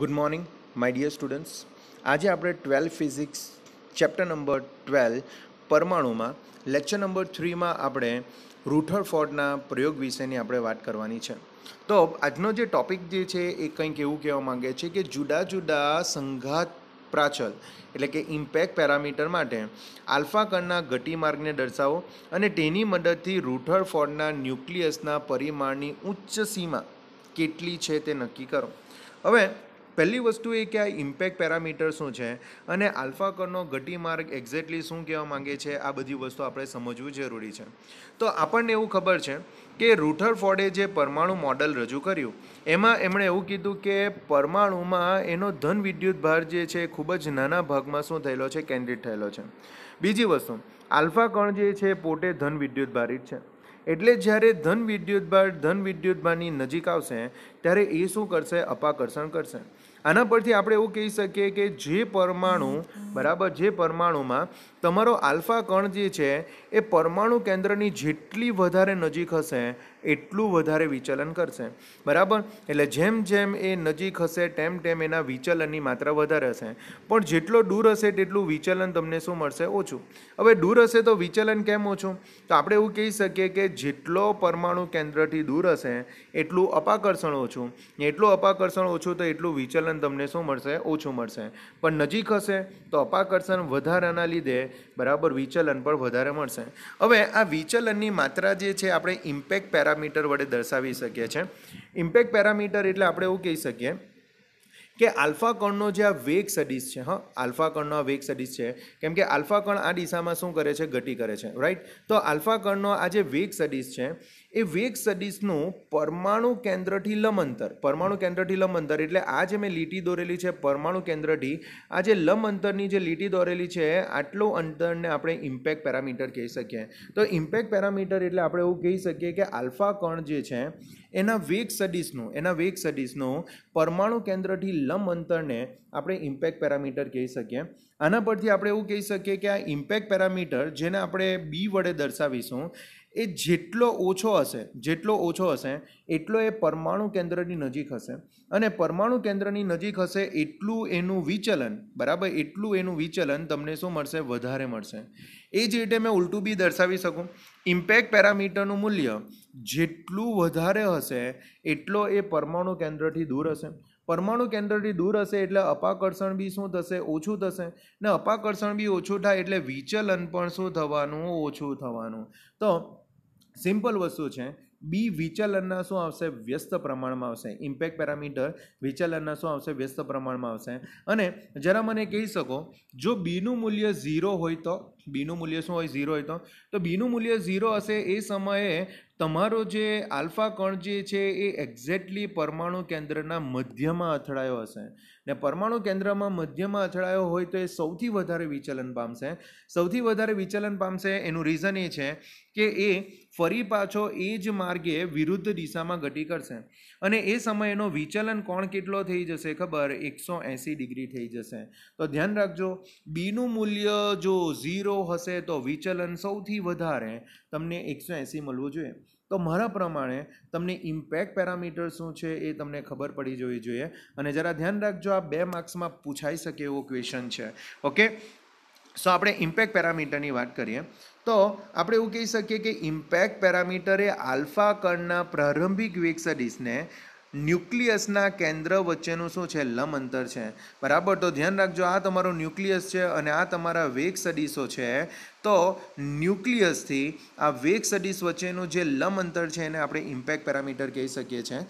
good morning my dear students આજે આપણે twelve physics chapter number twelve પરમાણુમાં lecture number થ્રીમાં આપણે ફોર્ડના પ્રયોગ વિશેની આપણે વાત કરવાની છે તો આજનો જે ટૉપિક જે છે એ કંઈક એવું કહેવા માંગે છે કે જુદા જુદા સંઘાત પ્રાચલ એટલે કે ઇમ્પેક્ટ પેરામીટર માટે આલ્ફા કણના ગતિમાર્ગને દર્શાવો અને તેની મદદથી ફોર્ડના ન્યુક્લિયસના પરિમાણની ઉચ્ચ સીમા કેટલી છે તે નક્કી કરો હવે પહેલી વસ્તુ એ કે આ ઇમ્પેક્ટ પેરામીટર શું છે અને આલ્ફા કરનો ઘટી માર્ગ એક્ઝેક્ટલી શું કહેવા માંગે છે આ બધી વસ્તુ આપણે સમજવું જરૂરી છે તો આપણને એવું ખબર છે કે રૂથરફોર્ડે જે પરમાણુ મોડલ રજૂ કર્યું એમાં એમણે એવું કીધું કે પરમાણુમાં એનો ધન વિદ્યુત ભાર જે છે ખૂબ જ નાના ભાગમાં શું થયેલો છે કેન્દ્રિત થયેલો છે બીજી વસ્તુ આલ્ફા કણ જે છે પોતે ધન વિદ્યુત ભારિત છે એટલે જ્યારે ધન વિદ્યુત ભાર ધન વિદ્યુતભારની નજીક આવશે ત્યારે એ શું કરશે અપાકર્ષણ કરશે આના પરથી આપણે એવું કહી શકીએ કે જે પરમાણુ બરાબર જે પરમાણુમાં તમારો આલ્ફા કણ જે છે એ પરમાણુ કેન્દ્રની જેટલી વધારે નજીક હશે એટલું વધારે વિચલન કરશે બરાબર એટલે જેમ જેમ એ નજીક હશે તેમ તેમ એના વિચલનની માત્રા વધારે હશે પણ જેટલો દૂર હશે તેટલું વિચલન તમને શું મળશે ઓછું હવે દૂર હશે તો વિચલન કેમ ઓછું તો આપણે એવું કહી શકીએ કે જેટલો પરમાણુ કેન્દ્રથી દૂર હશે એટલું અપાકર્ષણ ઓછું એટલું અપાકર્ષણ ઓછું તો એટલું વિચલન તમને શું મળશે ઓછું મળશે પણ નજીક હશે તો અપાકર્ષણ વધારાના લીધે બરાબર વિચલન પણ વધારે મળશે હવે આ વિચલનની માત્રા જે છે આપણે ઇમ્પેક્ટ પેરામીટર વડે દર્શાવી શકીએ છીએ ઇમ્પેક્ટ પેરામીટર એટલે આપણે એવું કહી શકીએ કે આલ્ફા કણનો જે આ વેગ સદિશ છે હા આલ્ફા કણનો આ વેગ સદિશ છે કેમ કે આલ્ફા કણ આ દિશામાં શું કરે છે ગતિ કરે છે રાઈટ તો આલ્ફા કણનો આ જે વેગ સદિશ છે એ વેગ સદિશનું પરમાણુ કેન્દ્રથી લંબ અંતર પરમાણુ કેન્દ્રથી લંબ અંતર એટલે આ જે મેં લીટી દોરેલી છે પરમાણુ કેન્દ્રથી આ જે લંબ અંતરની જે લીટી દોરેલી છે આટલું અંતરને આપણે ઇમ્પેક્ટ પેરામીટર કહી શકીએ તો ઇમ્પેક્ટ પેરામીટર એટલે આપણે એવું કહી શકીએ કે આલ્ફા કણ જે છે એના વેગ સદીશનું એના વેગ સદીશનું પરમાણુ કેન્દ્રથી લંબ અંતરને આપણે ઇમ્પેક્ટ પેરામીટર કહી શકીએ આના પરથી આપણે એવું કહી શકીએ કે આ ઇમ્પેક્ટ પેરામીટર જેને આપણે બી વડે દર્શાવીશું એ જેટલો ઓછો હશે જેટલો ઓછો હશે એટલો એ પરમાણુ કેન્દ્રની નજીક હશે અને પરમાણુ કેન્દ્રની નજીક હશે એટલું એનું વિચલન બરાબર એટલું એનું વિચલન તમને શું મળશે વધારે મળશે એ જ રીતે મેં ઉલટું બી દર્શાવી શકું ઇમ્પેક્ટ પેરામીટરનું મૂલ્ય જેટલું વધારે હશે એટલો એ પરમાણુ કેન્દ્રથી દૂર હશે પરમાણુ કેન્દ્રથી દૂર હશે એટલે અપાકર્ષણ બી શું થશે ઓછું થશે ને અપાકર્ષણ બી ઓછું થાય એટલે વિચલન પણ શું થવાનું ઓછું થવાનું તો સિમ્પલ વસ્તુ છે બી વિચલનના શું આવશે વ્યસ્ત પ્રમાણમાં આવશે ઇમ્પેક્ટ પેરામીટર વિચલનના શું આવશે વ્યસ્ત પ્રમાણમાં આવશે અને જરા મને કહી શકો જો બીનું મૂલ્ય ઝીરો હોય તો બીનું મૂલ્ય શું હોય ઝીરો હોય તો તો બીનું મૂલ્ય ઝીરો હશે એ સમયે તમારો જે આલ્ફા કણ જે છે એ એક્ઝેક્ટલી પરમાણુ કેન્દ્રના મધ્યમાં અથડાયો હશે ને પરમાણુ કેન્દ્રમાં મધ્યમાં અથડાયો હોય તો એ સૌથી વધારે વિચલન પામશે સૌથી વધારે વિચલન પામશે એનું રીઝન એ છે કે એ ફરી પાછો એ જ માર્ગે વિરુદ્ધ દિશામાં ગતિ કરશે અને એ સમયનો વિચલન કોણ કેટલો થઈ જશે ખબર એકસો એંસી ડિગ્રી થઈ જશે તો ધ્યાન રાખજો બીનું મૂલ્ય જો ઝીરો હશે તો વિચલન સૌથી વધારે તમને એકસો એંસી મળવું જોઈએ તો મારા પ્રમાણે તમને ઇમ્પેક્ટ પેરામીટર શું છે એ તમને ખબર પડી જવી જોઈએ અને જરા ધ્યાન રાખજો આ બે માર્ક્સમાં પૂછાઈ શકે એવો ક્વેશ્ચન છે ઓકે સો આપણે ઇમ્પેક્ટ પેરામીટરની વાત કરીએ તો આપણે એવું કહી શકીએ કે ઇમ્પેક્ટ પેરામીટરે આલ્ફા કણના પ્રારંભિક વેક્સડિસને ન્યુક્લિયસના કેન્દ્ર વચ્ચેનું શું છે લંબ અંતર છે બરાબર તો ધ્યાન રાખજો આ તમારો ન્યુક્લિયસ છે અને આ તમારા વેગ સદીશો છે તો ન્યુક્લિયસથી આ વેગ સદીશ વચ્ચેનું જે લંબ અંતર છે એને આપણે ઇમ્પેક્ટ પેરામીટર કહી શકીએ છીએ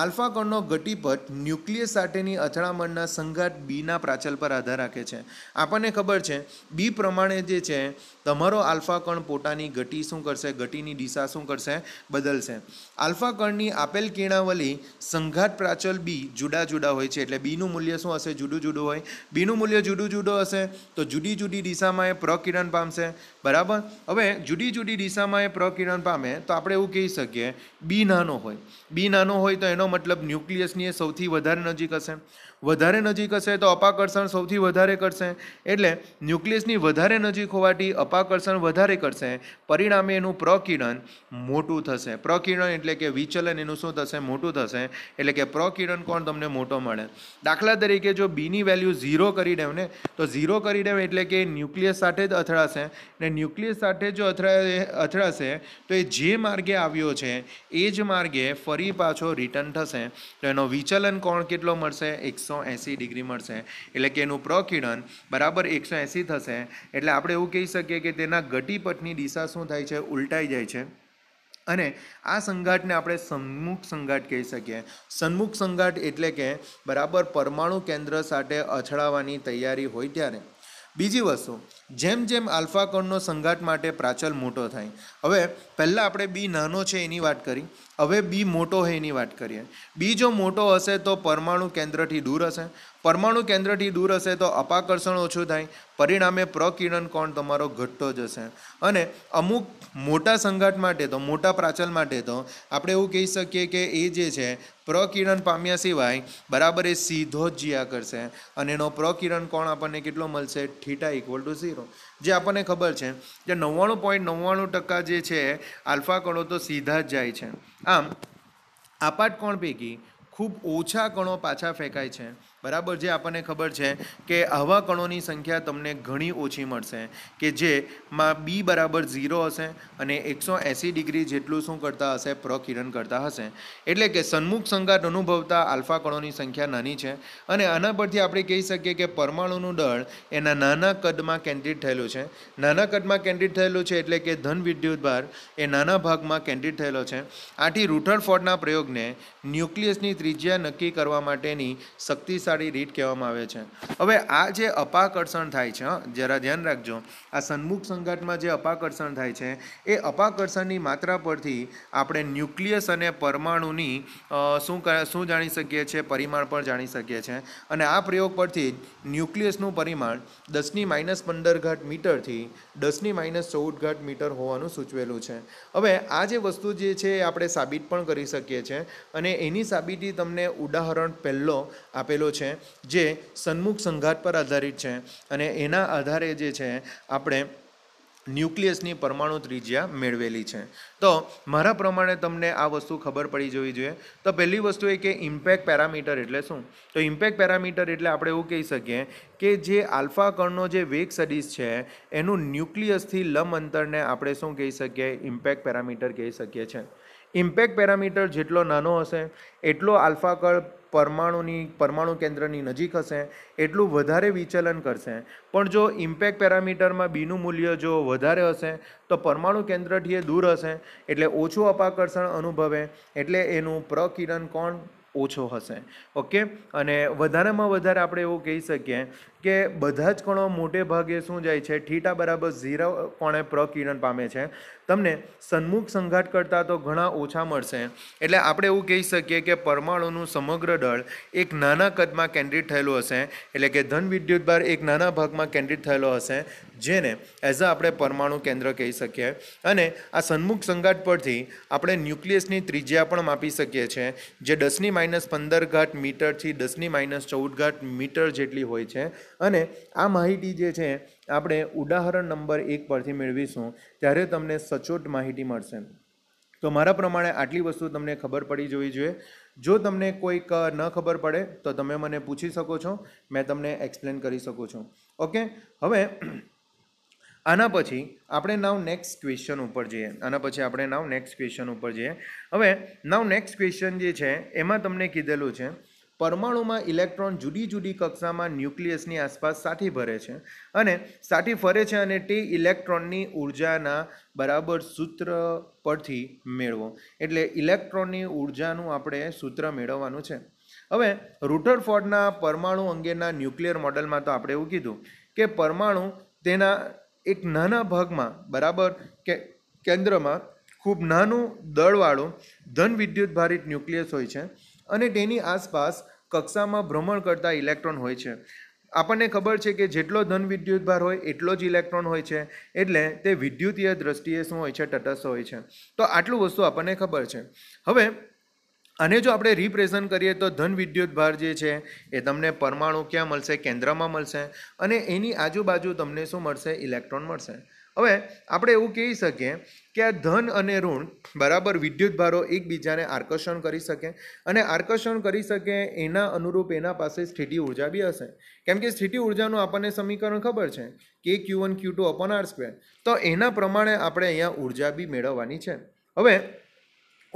આલ્ફા કણનો ઘટીપટ ન્યુક્લિયસ સાથેની અથડામણના સંઘાત બીના પ્રાચલ પર આધાર રાખે છે આપણને ખબર છે બી પ્રમાણે જે છે તમારો આલ્ફા કણ પોતાની ગતિ શું કરશે ગતિની દિશા શું કરશે બદલશે આલ્ફા કણની આપેલ કિરણાવલી સંઘાત પ્રાચલ બી જુદા જુદા હોય છે એટલે બીનું મૂલ્ય શું હશે જુદું જુદું હોય બીનું મૂલ્ય જુદું જુદું હશે તો જુદી જુદી દિશામાં એ પ્રકિરણ પામશે બરાબર હવે જુદી જુદી દિશામાં એ પ્રકિરણ પામે તો આપણે એવું કહી શકીએ બી નાનો હોય બી નાનો હોય તો એનો મતલબ ન્યુક્લિયસની એ સૌથી વધારે નજીક હશે વધારે નજીક હશે તો અપાકર્ષણ સૌથી વધારે કરશે એટલે ન્યુક્લિયસની વધારે નજીક હોવાથી અપાકર્ષણ વધારે કરશે પરિણામે એનું પ્રકિરણ મોટું થશે પ્રકિરણ એટલે કે વિચલન એનું શું થશે મોટું થશે એટલે કે પ્રકિરણ કોણ તમને મોટો મળે દાખલા તરીકે જો બીની વેલ્યુ ઝીરો કરી દેવ ને તો ઝીરો કરી દેવ એટલે કે ન્યુક્લિયસ સાથે જ અથડાશે ને ન્યુક્લિયસ સાથે જો અથડાય અથડાશે તો એ જે માર્ગે આવ્યો છે એ જ માર્ગે ફરી પાછો રિટર્ન થશે તો એનો વિચલન કોણ કેટલો મળશે એકસો એકસો એંસી ડિગ્રી મળશે એટલે કે એનું પ્રકિરણ બરાબર એકસો એંસી થશે એટલે આપણે એવું કહી શકીએ કે તેના ગટીપટની દિશા શું થાય છે ઉલટાઈ જાય છે અને આ સંઘાટને આપણે સન્મુખ સંઘાટ કહી શકીએ સન્મુખ સંઘાટ એટલે કે બરાબર પરમાણુ કેન્દ્ર સાથે અથડાવાની તૈયારી હોય ત્યારે બીજી વસ્તુ જેમ જેમ આલ્ફા કણનો સંઘાટ માટે પ્રાચલ મોટો થાય હવે પહેલાં આપણે બી નાનો છે એની વાત કરી હવે બી મોટો છે એની વાત કરીએ બી જો મોટો હશે તો પરમાણુ કેન્દ્રથી દૂર હશે પરમાણુ કેન્દ્રથી દૂર હશે તો અપાકર્ષણ ઓછું થાય પરિણામે પ્રકિરણ કોણ તમારો ઘટતો જશે અને અમુક મોટા સંઘાટ માટે તો મોટા પ્રાચલ માટે તો આપણે એવું કહી શકીએ કે એ જે છે પ્રકિરણ પામ્યા સિવાય બરાબર એ સીધો જ જીયા કરશે અને એનો પ્રકિરણ કોણ આપણને કેટલો મળશે થીટા ઇક્વલ ટુ ઝીરો હતો જે આપણને ખબર છે કે નવ્વાણું પોઈન્ટ નવ્વાણું ટકા જે છે આલ્ફા કણો તો સીધા જ જાય છે આમ આપાટ કોણ પૈકી ખૂબ ઓછા કણો પાછા ફેંકાય છે બરાબર જે આપણને ખબર છે કે આવા કણોની સંખ્યા તમને ઘણી ઓછી મળશે કે જેમાં બી બરાબર ઝીરો હશે અને એકસો એંસી ડિગ્રી જેટલું શું કરતા હશે પ્રકિરણ કરતા હશે એટલે કે સન્મુખ સંઘાત અનુભવતા આલ્ફા કણોની સંખ્યા નાની છે અને આના પરથી આપણે કહી શકીએ કે પરમાણુનું દળ એના નાના કદમાં કેન્દ્રિત થયેલું છે નાના કદમાં કેન્દ્રિત થયેલું છે એટલે કે ધન વિદ્યુત ભાર એ નાના ભાગમાં કેન્દ્રિત થયેલો છે આથી રૂટરફોર્ડના પ્રયોગને ન્યુક્લિયસની ત્રિજ્યા નક્કી કરવા માટેની શક્તિશાળી શક્તિશાળી રીત કહેવામાં આવે છે હવે આ જે અપાકર્ષણ થાય છે જરા ધ્યાન રાખજો આ સન્મુખ સંઘાતમાં જે અપાકર્ષણ થાય છે એ અપાકર્ષણની માત્રા પરથી આપણે ન્યુક્લિયસ અને પરમાણુની શું શું જાણી શકીએ છીએ પરિમાણ પણ જાણી શકીએ છીએ અને આ પ્રયોગ પરથી ન્યુક્લિયસનું પરિમાણ દસની માઇનસ પંદર ઘાટ મીટરથી દસની માઇનસ ચૌદ ઘાટ મીટર હોવાનું સૂચવેલું છે હવે આ જે વસ્તુ જે છે એ આપણે સાબિત પણ કરી શકીએ છીએ અને એની સાબિતી તમને ઉદાહરણ પહેલો આપેલો છે છે જે સન્મુખ સંઘાત પર આધારિત છે અને એના આધારે જે છે આપણે ન્યુક્લિયસની પરમાણુ ત્રિજ્યા મેળવેલી છે તો મારા પ્રમાણે તમને આ વસ્તુ ખબર પડી જવી જોઈએ તો પહેલી વસ્તુ એ કે ઇમ્પેક્ટ પેરામીટર એટલે શું તો ઇમ્પેક્ટ પેરામીટર એટલે આપણે એવું કહી શકીએ કે જે આલ્ફા કણનો જે વેગ સદીસ છે એનું ન્યુક્લિયસથી લંબ અંતરને આપણે શું કહી શકીએ ઇમ્પેક્ટ પેરામીટર કહી શકીએ છીએ ઇમ્પેક્ટ પેરામીટર જેટલો નાનો હશે એટલો આલ્ફા કળ પરમાણુની પરમાણુ કેન્દ્રની નજીક હશે એટલું વધારે વિચલન કરશે પણ જો ઇમ્પેક્ટ પેરામીટરમાં બીનું મૂલ્ય જો વધારે હશે તો પરમાણુ કેન્દ્રથી એ દૂર હશે એટલે ઓછું અપાકર્ષણ અનુભવે એટલે એનું પ્રકિરણ કોણ ઓછો હશે ઓકે અને વધારેમાં વધારે આપણે એવું કહી શકીએ કે બધા જ કણો મોટે ભાગે શું જાય છે ઠીટા બરાબર ઝીરો કોણે પ્રકિરણ પામે છે તમને સન્મુખ સંઘાટ કરતાં તો ઘણા ઓછા મળશે એટલે આપણે એવું કહી શકીએ કે પરમાણુનું સમગ્ર દળ એક નાના કદમાં કેન્દ્રિત થયેલું હશે એટલે કે ધન વિદ્યુત ભાર એક નાના ભાગમાં કેન્દ્રિત થયેલો હશે જેને એઝ અ આપણે પરમાણુ કેન્દ્ર કહી શકીએ અને આ સન્મુખ સંઘાટ પરથી આપણે ન્યુક્લિયસની ત્રિજ્યા પણ માપી શકીએ છીએ જે દસની માઇનસ પંદર ઘાટ મીટરથી દસની માઇનસ ચૌદ ઘાટ મીટર જેટલી હોય છે અને આ માહિતી જે છે આપણે ઉદાહરણ નંબર એક પરથી મેળવીશું ત્યારે તમને સચોટ માહિતી મળશે તો મારા પ્રમાણે આટલી વસ્તુ તમને ખબર પડી જોવી જોઈએ જો તમને કોઈક ન ખબર પડે તો તમે મને પૂછી શકો છો મેં તમને એક્સપ્લેન કરી શકું છું ઓકે હવે આના પછી આપણે નાવ નેક્સ્ટ ક્વેશ્ચન ઉપર જઈએ આના પછી આપણે નાવ નેક્સ્ટ ક્વેશ્ચન ઉપર જઈએ હવે નાવ નેક્સ્ટ ક્વેશ્ચન જે છે એમાં તમને કીધેલું છે પરમાણુમાં ઇલેક્ટ્રોન જુદી જુદી કક્ષામાં ન્યુક્લિયસની આસપાસ સાથી ભરે છે અને સાથી ફરે છે અને તે ઇલેક્ટ્રોનની ઉર્જાના બરાબર સૂત્ર પરથી મેળવો એટલે ઇલેક્ટ્રોનની ઉર્જાનું આપણે સૂત્ર મેળવવાનું છે હવે ફોર્ડના પરમાણુ અંગેના ન્યુક્લિયર મોડલમાં તો આપણે એવું કીધું કે પરમાણુ તેના એક નાના ભાગમાં બરાબર કે કેન્દ્રમાં ખૂબ નાનું દળવાળું ધન વિદ્યુતભારિત ન્યુક્લિયસ હોય છે અને તેની આસપાસ કક્ષામાં ભ્રમણ કરતા ઇલેક્ટ્રોન હોય છે આપણને ખબર છે કે જેટલો ધન વિદ્યુત ભાર હોય એટલો જ ઇલેક્ટ્રોન હોય છે એટલે તે વિદ્યુતીય દ્રષ્ટિએ શું હોય છે તટસ્થ હોય છે તો આટલું વસ્તુ આપણને ખબર છે હવે અને જો આપણે રિપ્રેઝન્ટ કરીએ તો ધન વિદ્યુત ભાર જે છે એ તમને પરમાણુ ક્યાં મળશે કેન્દ્રમાં મળશે અને એની આજુબાજુ તમને શું મળશે ઇલેક્ટ્રોન મળશે હવે આપણે એવું કહી શકીએ કે આ ધન અને ઋણ બરાબર વિદ્યુત ભારો એકબીજાને આકર્ષણ કરી શકે અને આકર્ષણ કરી શકે એના અનુરૂપ એના પાસે સ્થિતિ ઉર્જા બી હશે કેમ કે સ્થિતિ ઉર્જાનું આપણને સમીકરણ ખબર છે કે Q one Q two upon R square તો એના પ્રમાણે આપણે અહીંયા ઉર્જા બી મેળવવાની છે હવે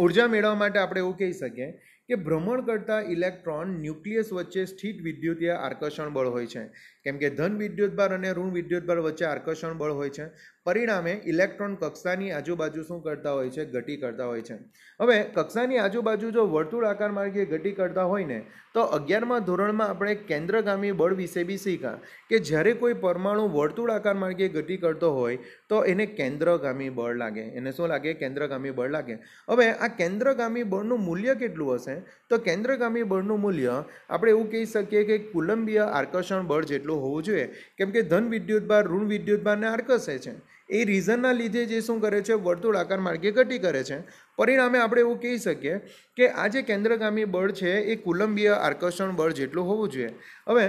ઉર્જા મેળવવા માટે આપણે એવું કહી શકીએ કે ભ્રમણ કરતા ઇલેક્ટ્રોન ન્યુક્લિયસ વચ્ચે સ્થિત વિદ્યુતીય આકર્ષણ બળ હોય છે કેમ કે ધન વિદ્યુતભાર અને ઋણ વિદ્યુતભાર વચ્ચે આકર્ષણ બળ હોય છે પરિણામે ઇલેક્ટ્રોન કક્ષાની આજુબાજુ શું કરતા હોય છે ગતિ કરતા હોય છે હવે કક્ષાની આજુબાજુ જો વર્તુળ આકાર માર્ગે ગતિ કરતા હોય ને તો અગિયારમાં ધોરણમાં આપણે કેન્દ્રગામી બળ વિશે બી શીખ્યા કે જ્યારે કોઈ પરમાણુ વર્તુળ આકાર માર્ગે ગતિ કરતો હોય તો એને કેન્દ્રગામી બળ લાગે એને શું લાગે કેન્દ્રગામી બળ લાગે હવે આ કેન્દ્રગામી બળનું મૂલ્ય કેટલું હશે તો કેન્દ્રગામી બળનું મૂલ્ય આપણે એવું કહી શકીએ કે કુલંબીય આકર્ષણ બળ જેટલું કાયદો હોવો જોઈએ કેમ કે ધન વિદ્યુત બાર ઋણ વિદ્યુત બારને આડકસે છે એ રીઝનના લીધે જે શું કરે છે વર્તુળ આકાર માર્ગે ગતિ કરે છે પરિણામે આપણે એવું કહી શકીએ કે આ જે કેન્દ્રગામી બળ છે એ કુલંબીય આકર્ષણ બળ જેટલું હોવું જોઈએ હવે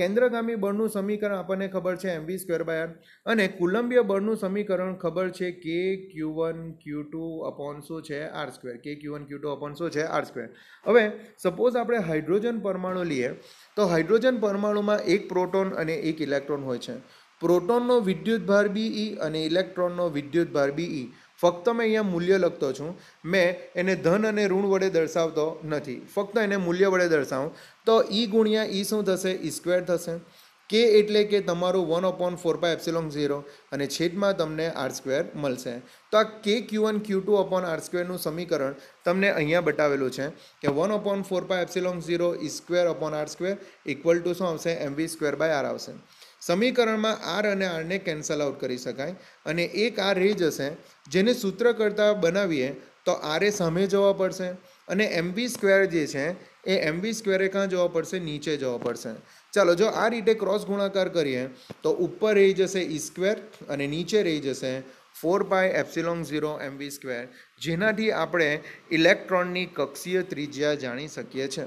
કેન્દ્રગામી બળનું સમીકરણ આપણને ખબર છે એમવી સ્ક્વેર બાય અને કુલંબીય બળનું સમીકરણ ખબર છે કે Q one Q two upon શું છે આર સ્ક્વેર કે Q one Q two upon શું છે આર સ્ક્વેર હવે સપોઝ આપણે હાઇડ્રોજન પરમાણુ લઈએ તો હાઇડ્રોજન પરમાણુમાં એક પ્રોટોન અને એક ઇલેક્ટ્રોન હોય છે પ્રોટોનનો વિદ્યુત ભાર બી બીઈ અને ઇલેક્ટ્રોનનો વિદ્યુત ભાર બી ઈ ફક્ત મેં અહીંયા મૂલ્ય લખતો છું મેં એને ધન અને ઋણ વડે દર્શાવતો નથી ફક્ત એને મૂલ્ય વડે દર્શાવું તો ઈ ગુણ્યા ઈ શું થશે ઈ સ્ક્વેર થશે કે એટલે કે તમારું one upon four by epsilon zero અને છેદમાં તમને આર સ્ક્વેર મળશે તો આ કે Q one Q two upon R સ્ક્વેરનું સમીકરણ તમને અહીંયા બતાવેલું છે કે one upon four by epsilon zero E square upon R square equal to શું આવશે એમવી સ્ક્વેર બાય આર આવશે સમીકરણમાં આર અને આરને કેન્સલ આઉટ કરી શકાય અને એક આર રહી જશે જેને સૂત્ર કરતાં બનાવીએ તો આરે સામે જવા પડશે અને એમબી સ્ક્વેર જે છે એ એમબી સ્ક્વેરે ક્યાં જવા પડશે નીચે જવા પડશે ચાલો જો આ રીતે ક્રોસ ગુણાકાર કરીએ તો ઉપર રહી જશે ઈ સ્ક્વેર અને નીચે રહી જશે four by epsilon zero MV square જેનાથી આપણે ઇલેક્ટ્રોનની કક્ષીય ત્રિજ્યા જાણી શકીએ છીએ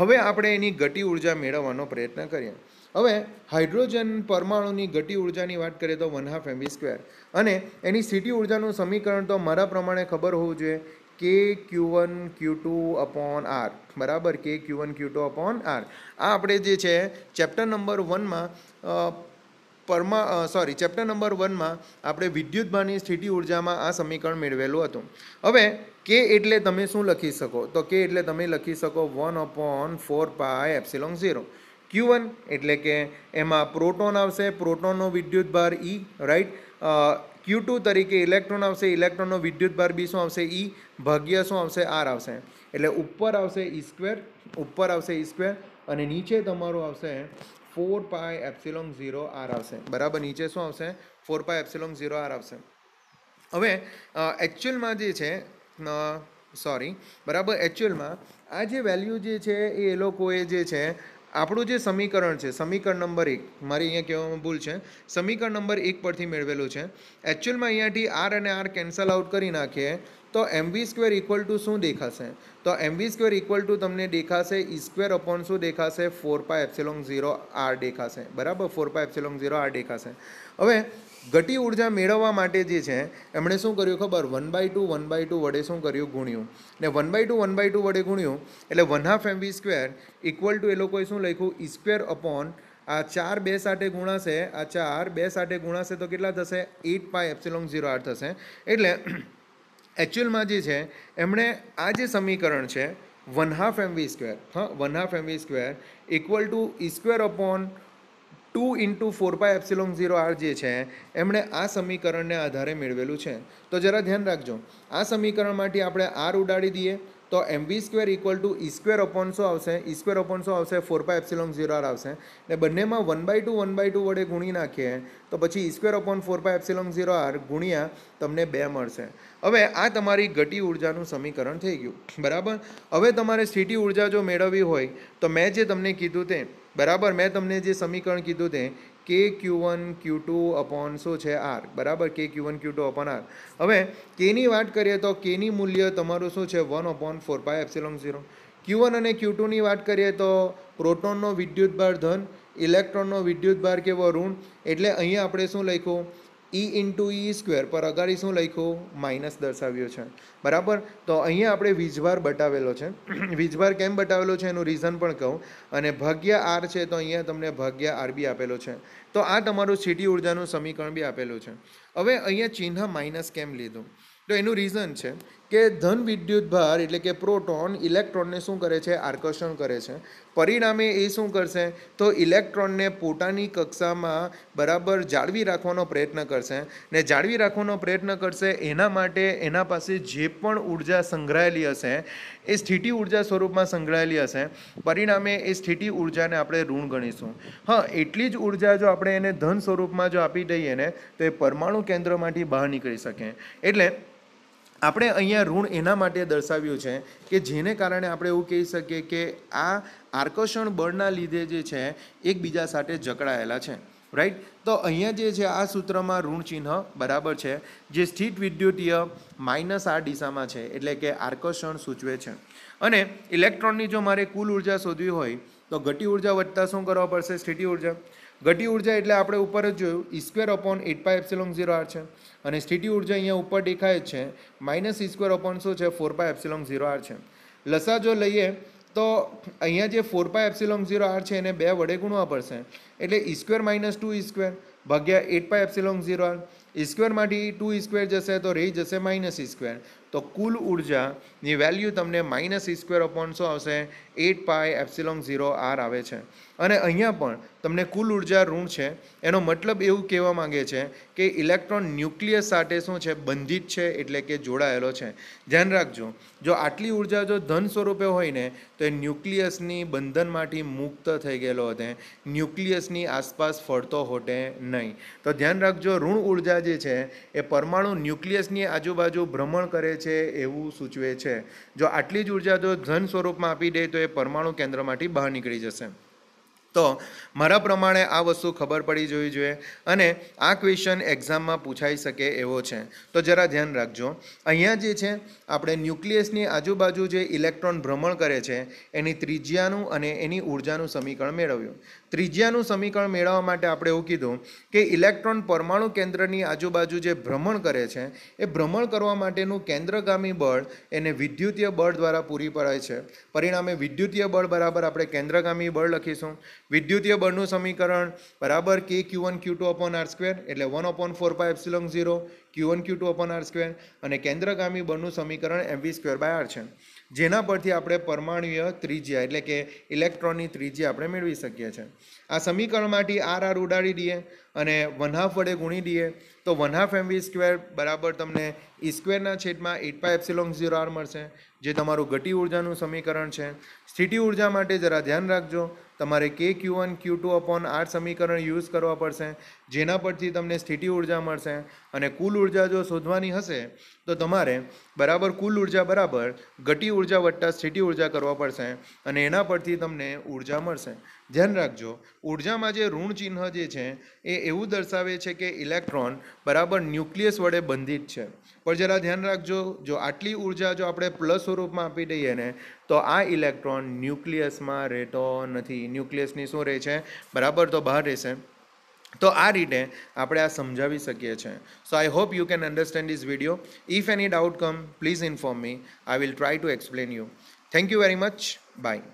હવે આપણે એની ગતિ ઉર્જા મેળવવાનો પ્રયત્ન કરીએ હવે હાઇડ્રોજન પરમાણુની ગતિ ઉર્જાની વાત કરીએ તો વન હાફ એમવી સ્ક્વેર અને એની સીટી ઉર્જાનું સમીકરણ તો મારા પ્રમાણે ખબર હોવું જોઈએ કે Q one Q two upon R બરાબર કે Q one Q two upon R આ આપણે જે છે ચેપ્ટર નંબર વનમાં પરમા સોરી ચેપ્ટર નંબર વનમાં આપણે વિદ્યુતભારની સ્થિતિ ઉર્જામાં આ સમીકરણ મેળવેલું હતું હવે કે એટલે તમે શું લખી શકો તો કે એટલે તમે લખી શકો one upon four pi epsilon zero Q one એટલે કે એમાં પ્રોટોન આવશે પ્રોટોનનો વિદ્યુત વિદ્યુતભાર ઈ રાઈટ ક્યુ ટુ તરીકે ઇલેક્ટ્રોન આવશે ઇલેક્ટ્રોનનો વિદ્યુત વિદ્યુતભાર બી શું આવશે ઈ e, ભાગ્ય શું આવશે આર આવશે એટલે ઉપર આવશે ઈ e સ્ક્વેર ઉપર આવશે ઈ e સ્ક્વેર અને નીચે તમારું આવશે four pi epsilon zero R આવશે બરાબર નીચે શું આવશે four pi epsilon zero R આવશે હવે એકચ્યુઅલમાં જે છે સોરી બરાબર એકચ્યુઅલમાં આ જે વેલ્યુ જે છે એ લોકોએ જે છે આપણું જે સમીકરણ છે સમીકરણ નંબર એક મારી અહીંયા કહેવામાં ભૂલ છે સમીકરણ નંબર એક પરથી મેળવેલું છે એકચ્યુઅલમાં અહીંયાથી આર અને આર કેન્સલ આઉટ કરી નાખીએ તો એમવી સ્ક્વેર ઇક્વલ ટુ શું દેખાશે તો એમવી સ્ક્વેર ઇક્વલ ટુ તમને દેખાશે ઈ સ્ક્વેર અપોન શું દેખાશે ફોર પા એપ્સિલોન ઝીરો આર દેખાશે બરાબર four pi epsilon zero R દેખાશે હવે ઘટી ઉર્જા મેળવવા માટે જે છે એમણે શું કર્યું ખબર one by two one by two વડે શું કર્યું ગુણ્યું ને one by two one by two વડે ગુણ્યું એટલે one half M V square equal to એ લોકોએ શું લખ્યું ઈ e અપોન આ ચાર બે સાથે ગુણાશે આ ચાર બે સાથે ગુણાશે તો કેટલા થશે eight pi epsilon zero R થશે એટલે એકચ્યુઅલમાં જે છે એમણે આ જે સમીકરણ છે one half M V square હા one half M V square equal to E square upon two into four by epsilon zero R જે છે એમણે આ સમીકરણને આધારે મેળવેલું છે તો જરા ધ્યાન રાખજો આ સમીકરણમાંથી આપણે આર ઉડાડી દઈએ તો M V square equal to E square upon આવશે ઈ સ્ક્વેર અપોન આવશે four by epsilon zero R આવશે ને બંનેમાં one by two one by two વડે ગુણી નાખીએ તો પછી E square upon four by epsilon zero R ગુણ્યા તમને બે મળશે હવે આ તમારી ઘટી ઉર્જાનું સમીકરણ થઈ ગયું બરાબર હવે તમારે સ્થિતિ ઉર્જા જો મેળવવી હોય તો મેં જે તમને કીધું તે બરાબર મેં તમને જે સમીકરણ કીધું તે કે Q one Q two upon શું છે આર બરાબર કે Q one Q two upon R હવે કેની વાત કરીએ તો કેની મૂલ્ય તમારું શું છે one upon four pi epsilon zero Q one અને ક્યુ ટુની વાત કરીએ તો પ્રોટોનનો વિદ્યુત વિદ્યુતભાર ધન ઇલેક્ટ્રોનનો વિદ્યુત વિદ્યુતભાર કેવો ઋણ એટલે અહીંયા આપણે શું લખ્યું ઈ ઇન્ટુ ઈ સ્ક્વેર પર અગાડી શું લખ્યું માઇનસ દર્શાવ્યું છે બરાબર તો અહીંયા આપણે વીજભાર બતાવેલો છે વીજભાર કેમ બતાવેલો છે એનું રીઝન પણ કહું અને ભાગ્ય આર છે તો અહીંયા તમને ભાગ્ય આર બી આપેલો છે તો આ તમારું સિટી ઉર્જાનું સમીકરણ બી આપેલું છે હવે અહીંયા ચિહ્ન માઇનસ કેમ લીધું તો એનું રીઝન છે કે ધન વિદ્યુત ભાર એટલે કે પ્રોટોન ઇલેક્ટ્રોનને શું કરે છે આકર્ષણ કરે છે પરિણામે એ શું કરશે તો ઇલેક્ટ્રોનને પોતાની કક્ષામાં બરાબર જાળવી રાખવાનો પ્રયત્ન કરશે ને જાળવી રાખવાનો પ્રયત્ન કરશે એના માટે એના પાસે જે પણ ઉર્જા સંગ્રહાયેલી હશે એ સ્થિતિ ઉર્જા સ્વરૂપમાં સંગ્રહાયેલી હશે પરિણામે એ સ્થિતિ ઉર્જાને આપણે ઋણ ગણીશું હા એટલી જ ઉર્જા જો આપણે એને ધન સ્વરૂપમાં જો આપી દઈએ ને તો એ પરમાણુ કેન્દ્રમાંથી બહાર નીકળી શકે એટલે આપણે અહીંયા ઋણ એના માટે દર્શાવ્યું છે કે જેને કારણે આપણે એવું કહી શકીએ કે આ આકર્ષણ બળના લીધે જે છે એકબીજા સાથે જકડાયેલા છે રાઈટ તો અહીંયા જે છે આ સૂત્રમાં ઋણ ચિહ્ન બરાબર છે જે સ્થિત વિદ્યુતીય માઇનસ આ દિશામાં છે એટલે કે આકર્ષણ સૂચવે છે અને ઇલેક્ટ્રોનની જો મારે કુલ ઉર્જા શોધવી હોય તો ઘટી ઉર્જા વધતા શું કરવા પડશે સ્થિતિ ઉર્જા ઘટી ઉર્જા એટલે આપણે ઉપર જ જોયું E square upon eight pi epsilon zero R છે અને સ્થિતિ ઉર્જા અહીંયા ઉપર દેખાય છે માઇનસ ઇસ્ક્વેર અપોન શું છે four pi epsilon zero R છે લસા જો લઈએ તો અહીંયા જે four pi epsilon zero R છે એને બે વડે ગુણવા પડશે એટલે ઇસ્ક્વેર માઇનસ ટુ ઇસ્ક્વેર ભાગ્યા eight pi epsilon zero R ઇસ્ક્વેરમાંથી ટુ ઇસ્ક્વેર જશે તો રહી જશે માઇનસ ઇસ્ક્વેર e તો કુલ ઉર્જાની વેલ્યુ તમને માઇનસ ઇસ્ક્વેર અપોન શું આવશે eight pi epsilon zero R આવે છે અને અહીંયા પણ તમને કુલ ઉર્જા ઋણ છે એનો મતલબ એવું કહેવા માંગે છે કે ઇલેક્ટ્રોન ન્યુક્લિયસ સાથે શું છે બંધિત છે એટલે કે જોડાયેલો છે ધ્યાન રાખજો જો આટલી ઉર્જા જો ધન સ્વરૂપે હોય ને તો એ ન્યુક્લિયસની બંધનમાંથી મુક્ત થઈ ગયેલો હતો ન્યુક્લિયસની આસપાસ ફરતો હોટે નહીં તો ધ્યાન રાખજો ઋણ ઉર્જા જે છે એ પરમાણુ ન્યુક્લિયસની આજુબાજુ ભ્રમણ કરે છે એવું સૂચવે છે જો આટલી જ ઉર્જા જો ધન સ્વરૂપમાં આપી દે તો એ પરમાણુ કેન્દ્રમાંથી બહાર નીકળી જશે તો મારા પ્રમાણે આ વસ્તુ ખબર પડી જોવી જોઈએ અને આ ક્વેશ્ચન એક્ઝામમાં પૂછાઈ શકે એવો છે તો જરા ધ્યાન રાખજો અહીંયા જે છે આપણે ન્યુક્લિયસની આજુબાજુ જે ઇલેક્ટ્રોન ભ્રમણ કરે છે એની ત્રિજ્યાનું અને એની ઉર્જાનું સમીકરણ મેળવ્યું ત્રિજ્યાનું સમીકરણ મેળવવા માટે આપણે એવું કીધું કે ઇલેક્ટ્રોન પરમાણુ કેન્દ્રની આજુબાજુ જે ભ્રમણ કરે છે એ ભ્રમણ કરવા માટેનું કેન્દ્રગામી બળ એને વિદ્યુતીય બળ દ્વારા પૂરી પડાય છે પરિણામે વિદ્યુતીય બળ બરાબર આપણે કેન્દ્રગામી બળ લખીશું વિદ્યુતીય બળનું સમીકરણ બરાબર કે Q one Q two upon R square એટલે one upon four pi epsilon zero Q one Q two upon R square અને કેન્દ્રગામી બળનું સમીકરણ એમવી સ્ક્વેર બાય આર છે જેના પરથી આપણે પરમાણુય ત્રિજ્યા એટલે કે ઇલેક્ટ્રોનની ત્રિજ્યા આપણે મેળવી શકીએ છીએ આ સમીકરણમાંથી આર આર ઉડાડી દઈએ અને વન હાફ વડે ગુણી દઈએ તો વન હાફ એમવી સ્ક્વેર બરાબર તમને ઈ e સ્ક્વેરના છેદમાં eight pi epsilon zero R મળશે જે તમારું ગતિ ઉર્જાનું સમીકરણ છે સ્થિતિ ઉર્જા માટે જરા ધ્યાન રાખજો તમારે કે Q one Q two upon R સમીકરણ યુઝ કરવા પડશે જેના પરથી તમને સ્થિતિ ઉર્જા મળશે અને કુલ ઉર્જા જો શોધવાની હશે તો તમારે બરાબર કુલ ઉર્જા બરાબર ઘટી ઉર્જા વત્તા સ્થિતિ ઉર્જા કરવા પડશે અને એના પરથી તમને ઉર્જા મળશે ધ્યાન રાખજો ઉર્જામાં જે ઋણ ચિહ્ન જે છે એ એવું દર્શાવે છે કે ઇલેક્ટ્રોન બરાબર ન્યુક્લિયસ વડે બંધિત છે પણ જરા ધ્યાન રાખજો જો આટલી ઉર્જા જો આપણે પ્લસ સ્વરૂપમાં આપી દઈએ ને તો આ ઇલેક્ટ્રોન ન્યુક્લિયસમાં રહેતો નથી ન્યુક્લિયસની શું રહે છે બરાબર તો બહાર રહેશે તો આ રીતે આપણે આ સમજાવી શકીએ છીએ so I hope you can understand this video if any doubt come please inform me I will try to explain you thank you very much by